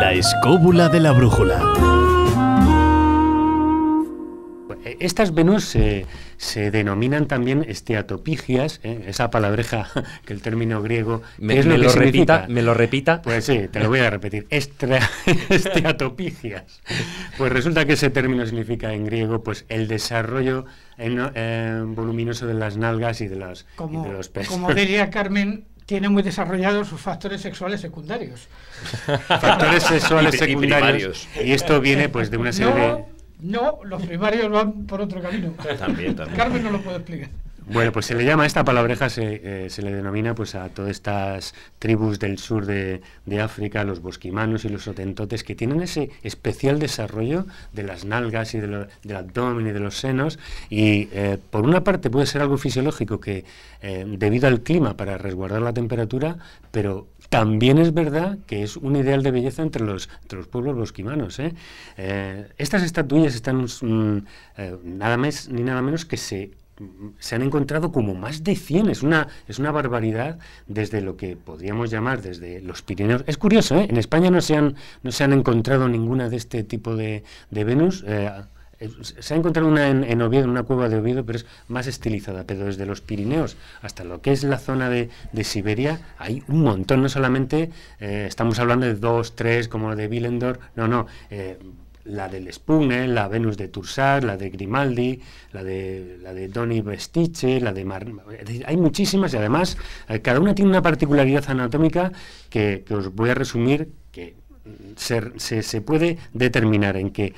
La escóbula de la brújula. Estas Venus se denominan también esteatopigias, ¿eh? esa palabreja que el término griego me, lo, repita, me lo repita. Pues sí, te lo voy a repetir. esteatopigias. Pues resulta que ese término significa en griego pues el desarrollo eh, eh, voluminoso de las nalgas y de los, como, Como diría Carmen, tiene muy desarrollados sus factores sexuales secundarios. factores sexuales secundarios. Y, esto viene pues de una serie no, No, los primarios van por otro camino. También, también. Carmen no lo puede explicar. Bueno, pues se le llama, esta palabreja eh, se, le denomina pues a todas estas tribus del sur de, África, los bosquimanos y los otentotes, que tienen ese especial desarrollo de las nalgas y del abdomen y de los senos. Y eh, por una parte puede ser algo fisiológico que, eh, debido al clima, para resguardar la temperatura, pero también es verdad que es un ideal de belleza entre los, los pueblos bosquimanos. estas estatuillas están mm, nada más ni nada menos que se se han encontrado como más de 100. Es una, es una barbaridad desde lo que podríamos llamar desde los Pirineos. Es curioso, ¿eh? en España no se, han, no se han encontrado ninguna de este tipo de, Venus. Eh, eh, se ha encontrado una en, Oviedo, en una cueva de Oviedo, pero es más estilizada. Pero desde los Pirineos hasta lo que es la zona de, Siberia hay un montón. No solamente estamos hablando de dos, tres, como de Billendorf no, no la del Spune, la Venus de Tursar, la de Grimaldi, la de, la de Donny Vestiche, la de Mar... Hay muchísimas y además eh, cada una tiene una particularidad anatómica que, os voy a resumir, que se, se, puede determinar en que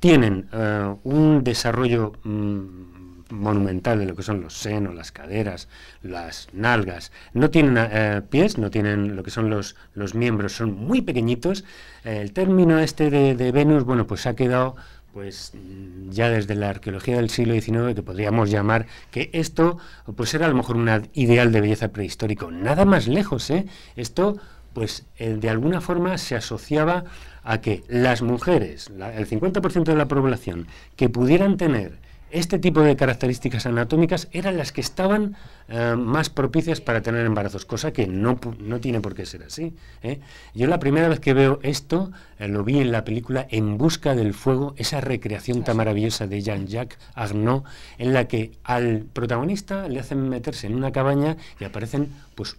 tienen eh, un desarrollo... Mm, monumental de lo que son los senos, las caderas, las nalgas. No tienen eh, pies, no tienen lo que son los, los miembros, son muy pequeñitos. Eh, el término este de, Venus, bueno, pues ha quedado pues mm, ya desde la arqueología del siglo XIX que podríamos llamar que esto pues era a lo mejor un ideal de belleza prehistórico, nada más lejos, ¿eh? Esto pues eh, de alguna forma se asociaba a que las mujeres, el 50% de la población que pudieran tener este tipo de características anatómicas eran las que estaban eh, más propicias para tener embarazos, cosa que no, no tiene por qué ser así. ¿eh? Yo la primera vez que veo esto, eh, lo vi en la película En busca del fuego, esa recreación tan ah, maravillosa de Jean-Jacques Arnaud, en la que al protagonista le hacen meterse en una cabaña y aparecen pues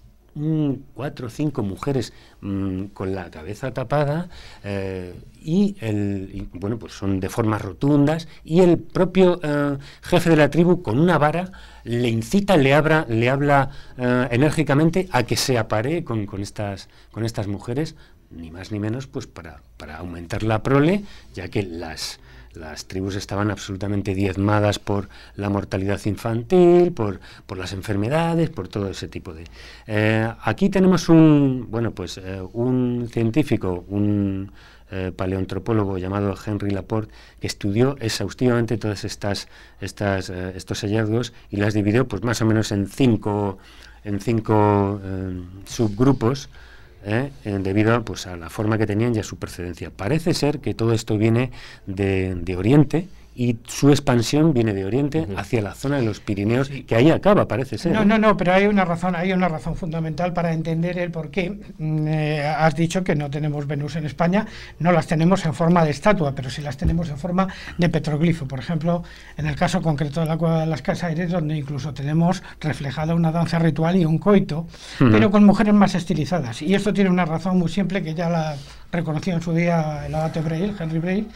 cuatro o cinco mujeres mm, con la cabeza tapada eh, y, el, bueno, pues son de formas rotundas y el propio eh, jefe de la tribu con una vara le incita, le, le habla eh, enérgicamente a que se apare con, con, estas, con estas mujeres, ni más ni menos, pues para aumentar la prole, ya que las las tribus estaban absolutamente diezmadas por la mortalidad infantil, por, por las enfermedades, por todo ese tipo de... Eh, aquí tenemos un, bueno, pues, eh, un científico, un eh, paleontropólogo llamado Henry Laporte, que estudió exhaustivamente todos estas, estas, estos hallazgos y las dividió pues, más o menos en cinco, en cinco subgrupos ¿eh? eh, debido pues, a la forma que tenían y a su precedencia Parece ser que todo esto viene de, de Oriente y su expansión viene de Oriente hacia la zona de los Pirineos, que ahí acaba, parece ser. No, no, no, pero hay una razón, hay una razón fundamental para entender el por qué. Mm, eh, has dicho que no tenemos Venus en España, no las tenemos en forma de estatua, pero sí las tenemos en forma de petroglifo. Por ejemplo, en el caso concreto de la Cueva de las Aires, donde incluso tenemos reflejada una danza ritual y un coito, pero con mujeres más estilizadas. Y esto tiene una razón muy simple que ya la reconoció en su día el abate Braille, Henry Braille,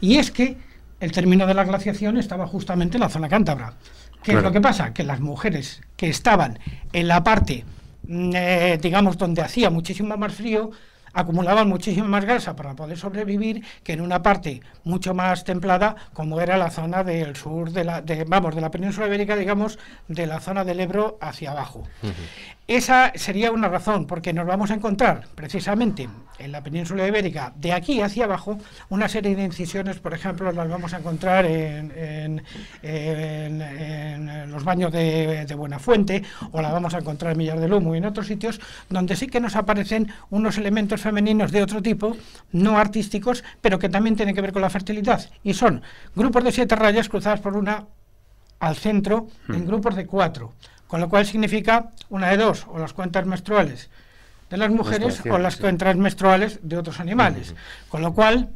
y es que el término de la glaciación estaba justamente en la zona cántabra. ¿Qué es lo que pasa? Que las mujeres que estaban en la parte, mm, eh, digamos, donde hacía muchísimo más frío, acumulaban muchísimo más grasa para poder sobrevivir que en una parte mucho más templada como era la zona del sur de la vamos de la península ibérica digamos de la zona del Ebro hacia abajo esa sería una razón, porque nos vamos a encontrar precisamente en la península ibérica, de aquí hacia abajo, una serie de incisiones, por ejemplo, las vamos a encontrar en, los baños de, Buenafuente, o las vamos a encontrar en Millar de Lumo y en otros sitios, donde sí que nos aparecen unos elementos femeninos de otro tipo, no artísticos, pero que también tienen que ver con la fertilidad. Y son grupos de siete rayas cruzadas por una al centro en mm. grupos de cuatro. Con lo cual significa una de dos, o las cuentas menstruales de las mujeres o las cuentas menstruales de otros animales. Con lo cual,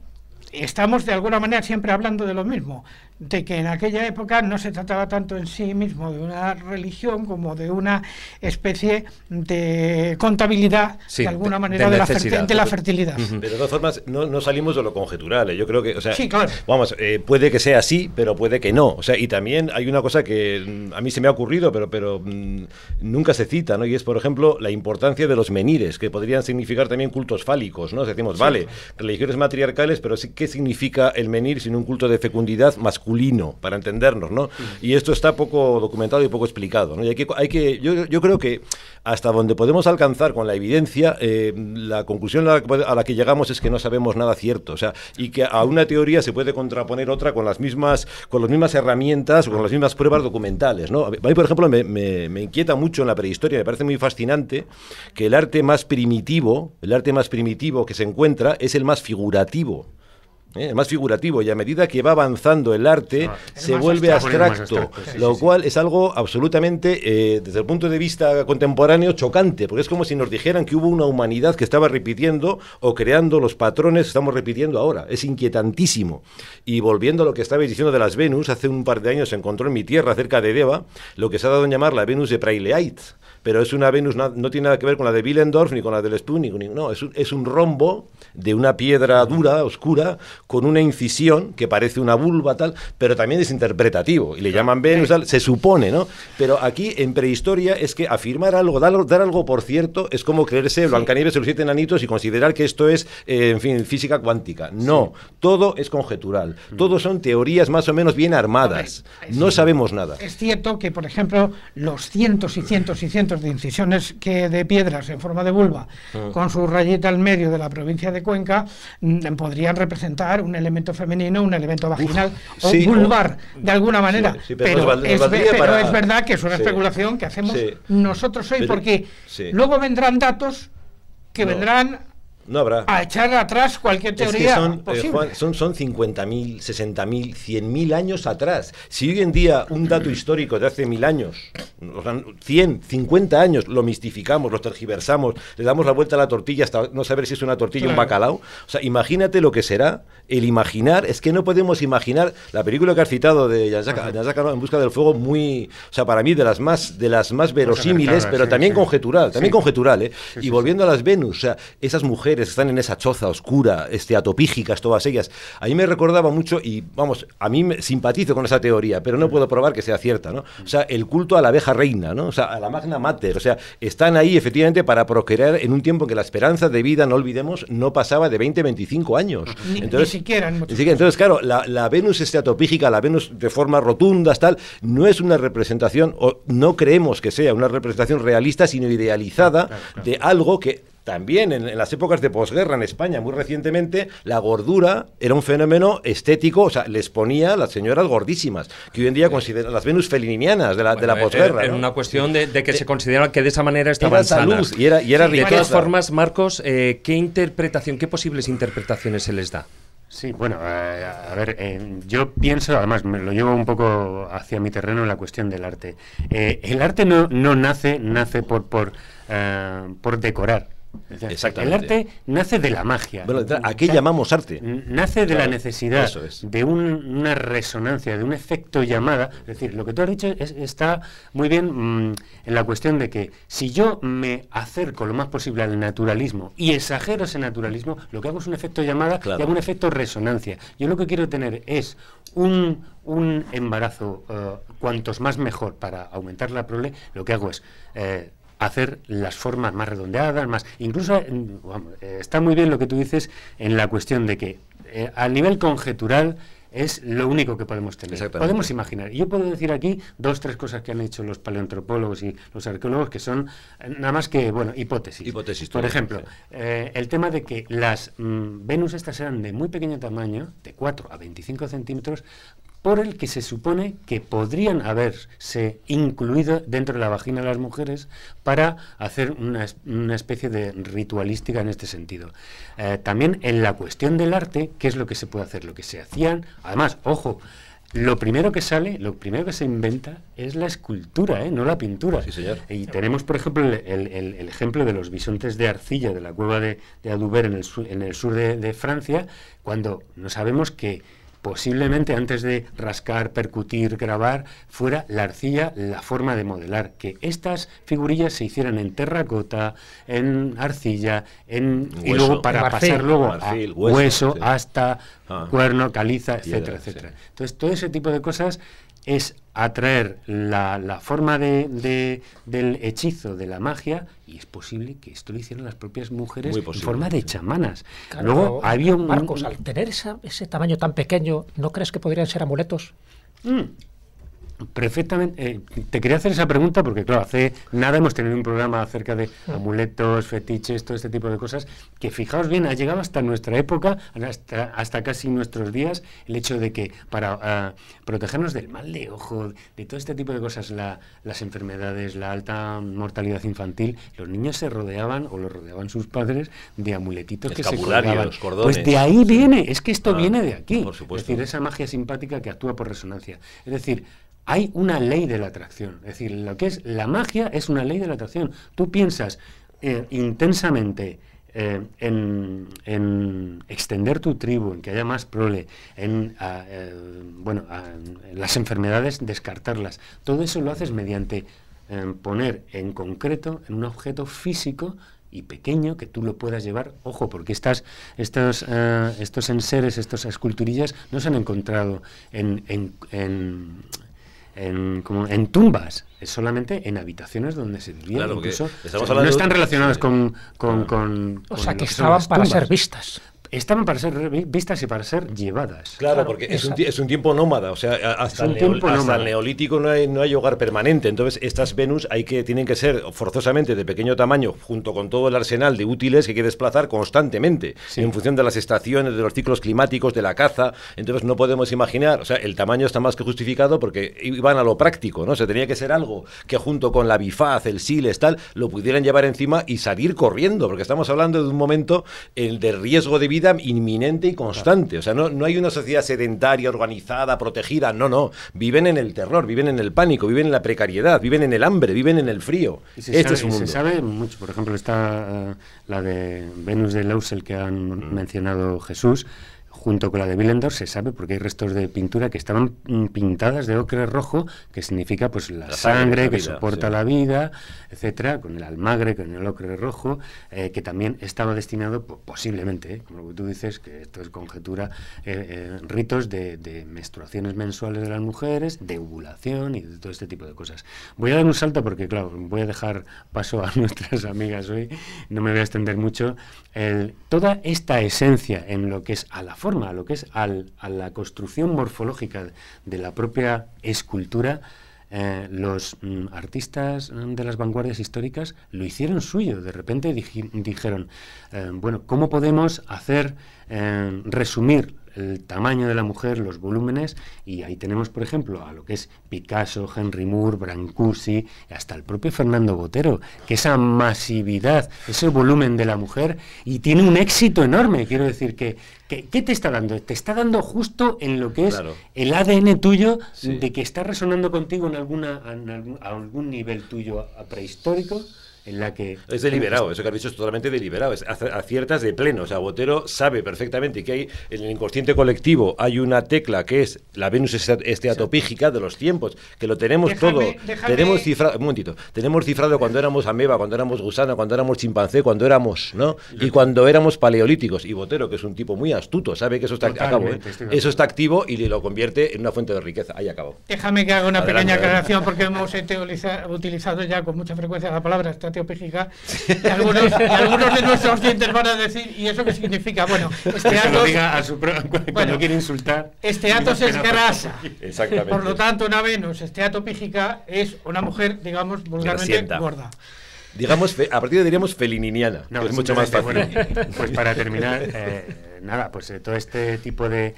estamos de alguna manera siempre hablando de lo mismo de que en aquella época no se trataba tanto en sí mismo de una religión como de una especie de contabilidad, de alguna manera, de, la, fertilidad. pero De todas formas, no, no, salimos de lo conjetural. ¿eh? Yo creo que, o sea, vamos, eh, puede que sea así, pero puede que no. O sea, y también hay una cosa que mm, a mí se me ha ocurrido, pero, pero mm, nunca se cita, ¿no? Y es, por ejemplo, la importancia de los menires, que podrían significar también cultos fálicos, ¿no? decimos, vale, religiones matriarcales, pero ¿qué significa el menir sin un culto de fecundidad masculina? masculino, para entendernos, ¿no? Y esto está poco documentado y poco explicado, ¿no? Y hay que, hay que, yo, yo creo que hasta donde podemos alcanzar con la evidencia, eh, la conclusión a la, que, llegamos es que no sabemos nada cierto, o sea, y que a una teoría se puede contraponer otra con las mismas, con las mismas herramientas o con las mismas pruebas documentales, ¿no? A mí, por ejemplo, me, me, me inquieta mucho en la prehistoria, me parece muy fascinante que el arte más primitivo, el arte más primitivo que se encuentra es el más figurativo. ¿eh? más figurativo, y a medida que va avanzando el arte, se vuelve abstracto, lo cual es algo absolutamente, eh, desde el punto de vista contemporáneo, chocante, porque es como si nos dijeran que hubo una humanidad que estaba repitiendo o creando los patrones que estamos repitiendo ahora. Es inquietantísimo. Y volviendo a lo que estabais diciendo de las Venus, hace un par de años se encontró en mi tierra, cerca de Deva, lo que se ha dado en llamar la Venus de Praileite pero es una Venus, no, tiene nada que ver con la de Willendorf ni con la del Sputnik, ni, no, es un, rombo de una piedra dura, oscura, con una incisión que parece una vulva tal, pero también es interpretativo, y le llaman Venus, se supone, ¿no? Pero aquí en prehistoria es que afirmar algo, dar, algo por cierto, es como creerse Blancanieves sí. y los siete enanitos y considerar que esto es, eh, en fin, física cuántica. No, todo es conjetural, Todos mm. todo son teorías más o menos bien armadas, no sabemos nada. Es cierto que, por ejemplo, los cientos y cientos y cientos de incisiones que de piedras en forma de vulva, ah. con su rayita al medio de la provincia de Cuenca, mm, podrían representar un elemento femenino, un elemento vaginal o vulvar, de alguna manera. pero, es, verdad que es una especulación que hacemos nosotros hoy, porque luego vendrán datos que vendrán no habrá. A echar atrás cualquier teoría. son, eh, son, son 50.000, 60.000, 100.000 años atrás. Si hoy en día un dato histórico de hace mil años, o sea, 100, 50 años, lo mistificamos, lo tergiversamos, le damos la vuelta a la tortilla hasta no saber si es una tortilla o un bacalao. O sea, imagínate lo que será el imaginar. Es que no podemos imaginar la película que has citado de Yasaka en busca del fuego, muy, o sea, para mí de las más, de las más pues verosímiles, pero también conjetural, también conjetural. ¿eh? y volviendo a las Venus, o sea, esas mujeres están en esa choza oscura, este, atopígicas todas ellas. A mí me recordaba mucho, y vamos, a mí me simpatizo con esa teoría, pero no puedo probar que sea cierta, ¿no? O sea, el culto a la abeja reina, ¿no? O sea, a la magna mater, o sea, están ahí efectivamente para procrear en un tiempo en que la esperanza de vida, no olvidemos, no pasaba de 20, 25 años. entonces, siquiera. Entonces, claro, la, Venus este la Venus de forma rotunda, tal, no es una representación, o no creemos que sea una representación realista, sino idealizada de algo que también en, las épocas de posguerra en España, muy recientemente, la gordura era un fenómeno estético, o sea, les ponía las señoras gordísimas, que hoy en día consideran las Venus felininianas de la, posguerra. Era una cuestión de, que se consideraba que de esa manera estaba en y y era De todas formas, Marcos, eh, ¿qué interpretación, qué posibles interpretaciones se les da? Sí, bueno, eh, a ver, eh, yo pienso, además me lo llevo un poco hacia mi terreno en la cuestión del arte. el arte no, no nace, nace por, por, por decorar el arte nace de la magia. Bueno, ¿A qué llamamos arte? Nace de la necesidad, de una resonancia, de un efecto llamada. Es decir, lo que tú has dicho está muy bien mm, en la cuestión de que si yo me acerco lo más posible al naturalismo y exagero ese naturalismo, lo que hago es un efecto llamada y hago un efecto resonancia. Yo lo que quiero tener es un, embarazo, eh, cuantos más mejor, para aumentar la prole, lo que hago es... Eh, hacer las formas más redondeadas, más... Incluso eh, eh, está muy bien lo que tú dices en la cuestión de que eh, ...al a nivel conjetural es lo único que podemos tener. Podemos imaginar. Yo puedo decir aquí dos, tres cosas que han hecho los paleoantropólogos y los arqueólogos que son nada más que, bueno, hipótesis. Por ejemplo, el tema de que las mm, Venus estas eran de muy pequeño tamaño, de 4 a 25 centímetros, por el que se supone que podrían haberse incluido dentro de la vagina de las mujeres para hacer una, especie de ritualística en este sentido. Eh, también en la cuestión del arte, qué es lo que se puede hacer, lo que se hacían, además, ojo, lo primero que sale, lo primero que se inventa es la escultura, ¿eh? no la pintura. Y tenemos, por ejemplo, el, ejemplo de los bisontes de arcilla de la cueva de, Aduber en el sur, de Francia, cuando no sabemos que posiblemente antes de rascar, percutir, grabar, fuera la arcilla la forma de modelar, que estas figurillas se hicieran en terracota, en arcilla, en y luego para pasar luego a hueso, hasta ah. cuerno, caliza, etcétera, etcétera. Entonces, todo ese tipo de cosas es atraer la, la forma de, del hechizo, de la magia, y es posible que esto lo hicieran las propias mujeres en forma de chamanas. Luego había un... Marcos, al tener ese tamaño tan pequeño, ¿no crees que podrían ser amuletos? Mm perfectamente. Eh, te quería hacer esa pregunta porque, claro, hace nada hemos tenido un programa acerca de amuletos, fetiches, todo este tipo de cosas, que fijaos bien, ha llegado hasta nuestra época, hasta, hasta casi nuestros días, el hecho de que para ah, protegernos del mal de ojo, de todo este tipo de cosas, las enfermedades, la alta mortalidad infantil, los niños se rodeaban o los rodeaban sus padres de amuletitos que se colgaban. Pues cordones, pues de ahí viene, es que esto ah, viene de aquí. Es decir, esa magia simpática que actúa por resonancia. Es decir, hay una ley de la atracción. Es decir, lo que es la magia es una ley de la atracción. Tú piensas eh, intensamente eh, en, extender tu tribu, en que haya más prole, en eh, bueno, las enfermedades descartarlas. Todo eso lo haces mediante poner en concreto en un objeto físico y pequeño que tú lo puedas llevar. Ojo, porque estas, estos, estos enseres, estas esculturillas, no se han encontrado en en, como en tumbas, es solamente en habitaciones donde se vivía. incluso, no están relacionadas con, con, con, con, O sea, que estaban para ser vistas. Estaban para ser vistas y para ser llevadas. Claro, porque es un, tiempo nómada, o sea, hasta, el, neolítico no hay, no hay, hogar permanente. Entonces, estas Venus hay que, tienen que ser forzosamente de pequeño tamaño, junto con todo el arsenal de útiles que hay que desplazar constantemente, en función de las estaciones, de los ciclos climáticos, de la caza. Entonces, no podemos imaginar, o sea, el tamaño está más que justificado porque iban a lo práctico, ¿no? Se tenía que ser algo que junto con la bifaz, el siles, tal, lo pudieran llevar encima y salir corriendo, porque estamos hablando de un momento el eh, de riesgo de vida inminente y constante. O sea, no, no hay una sociedad sedentaria, organizada, protegida. No, no. Viven en el terror, viven en el pánico, viven en la precariedad, viven en el hambre, viven en el frío. Esto es un mucho. Por ejemplo, está eh, la de Venus de Lausel que han mm. mencionado Jesús junto con la de Willendorf se sabe porque hay restos de pintura que estaban pintadas de ocre rojo, que significa pues la, sangre, que soporta la vida, etcétera, con el almagre, con el ocre rojo, eh, que también estaba destinado posiblemente, eh, como tú dices, que esto es conjetura, eh, ritos de, menstruaciones mensuales de las mujeres, de ovulación y todo este tipo de cosas. Voy a dar un salto porque claro, voy a dejar paso a nuestras amigas hoy, no me voy a extender mucho. toda esta esencia en lo que es a la forma a lo que es a la construcción morfológica de la propia escultura, eh, los mm, artistas mm, de las vanguardias históricas lo hicieron suyo. De repente dijeron, eh, bueno, ¿cómo podemos hacer eh, resumir el tamaño de la mujer, los volúmenes, y ahí tenemos, por ejemplo, a lo que es Picasso, Henry Moore, Brancusi, hasta el propio Fernando Botero, que esa masividad, ese volumen de la mujer, y tiene un éxito enorme, quiero decir que, que ¿qué te está dando? Te está dando justo en lo que es el ADN tuyo, de que está resonando contigo en, alguna, algún nivel tuyo prehistórico, es deliberado, eso que has dicho es totalmente deliberado, es aciertas de pleno, o sea, Botero sabe perfectamente que hay, en el inconsciente colectivo hay una tecla que es la Venus esteatopígica de los tiempos, que lo tenemos todo, tenemos cifrado, un momentito, tenemos cifrado cuando éramos ameba, cuando éramos gusano, cuando éramos chimpancé, cuando éramos, ¿no? Y cuando éramos paleolíticos, y Botero, que es un tipo muy astuto, sabe que eso está, acabo, ¿eh? eso está activo y lo convierte en una fuente de riqueza, ahí acabo. Déjame que haga una pequeña aclaración porque hemos utilizado ya con mucha frecuencia la palabra teopígica, Y algunos, de nuestros dientes van a decir, ¿y eso qué significa? Bueno, este ato. cuando quiere insultar. Este es grasa. Exactamente. Por lo tanto, una Venus esteatopígica es una mujer, digamos, vulgarmente gorda. Digamos, a partir de diríamos felininiana, no, es mucho más fácil. Eh, pues para terminar, eh, nada, pues eh, todo este tipo de,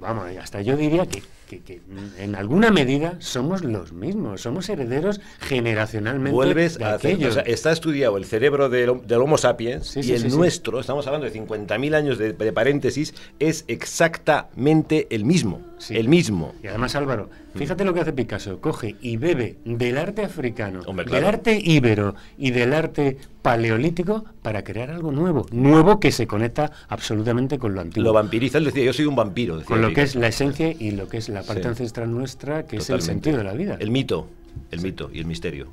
vamos, hasta yo diría que que, en alguna medida somos los mismos, somos herederos generacionalmente. Vuelves a hacer, está estudiado el cerebro del, Homo sapiens y el nuestro, estamos hablando de 50.000 años de paréntesis, es exactamente el mismo. El mismo. Y además, Álvaro, mm. fíjate lo que hace Picasso. Coge y bebe del arte africano, del arte íbero y del arte paleolítico para crear algo nuevo. Nuevo que se conecta absolutamente con lo antiguo. Lo vampiriza, él decía, yo soy un vampiro. Decía con lo que es la esencia y lo que es la parte ancestral nuestra, que es el sentido de la vida. El mito, el mito y el misterio.